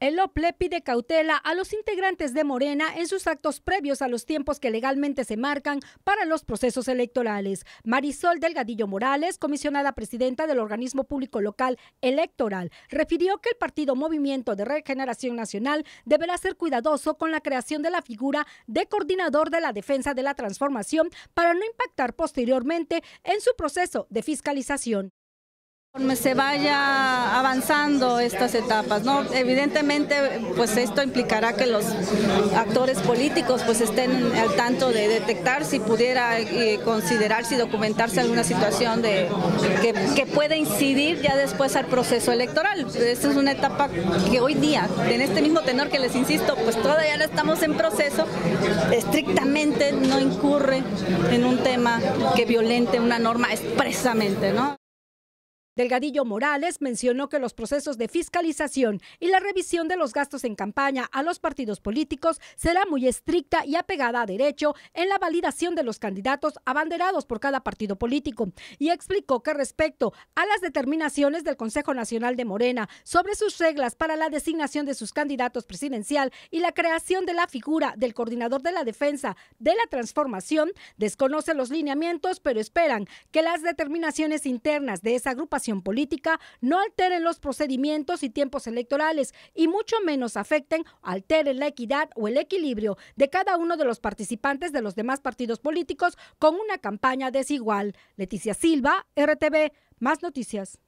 El OPLE pide cautela a los integrantes de Morena en sus actos previos a los tiempos que legalmente se marcan para los procesos electorales. Marisol Delgadillo Morales, comisionada presidenta del organismo público local electoral, refirió que el partido Movimiento de Regeneración Nacional deberá ser cuidadoso con la creación de la figura de coordinador de la defensa de la transformación para no impactar posteriormente en su proceso de fiscalización se vaya avanzando estas etapas, ¿no? Evidentemente, pues esto implicará que los actores políticos pues estén al tanto de detectar si pudiera considerar eh, considerarse y documentarse alguna situación de que, pueda incidir ya después al proceso electoral. Esta es una etapa que hoy día, en este mismo tenor que les insisto, pues todavía no estamos en proceso, estrictamente no incurre en un tema que violente una norma expresamente, ¿no? Delgadillo Morales mencionó que los procesos de fiscalización y la revisión de los gastos en campaña a los partidos políticos será muy estricta y apegada a derecho en la validación de los candidatos abanderados por cada partido político y explicó que respecto a las determinaciones del Consejo Nacional de Morena sobre sus reglas para la designación de sus candidatos presidencial y la creación de la figura del coordinador de la defensa de la transformación, desconoce los lineamientos pero esperan que las determinaciones internas de esa agrupación política no alteren los procedimientos y tiempos electorales y mucho menos afecten alteren la equidad o el equilibrio de cada uno de los participantes de los demás partidos políticos con una campaña desigual. Leticia Silva, RTV, más noticias.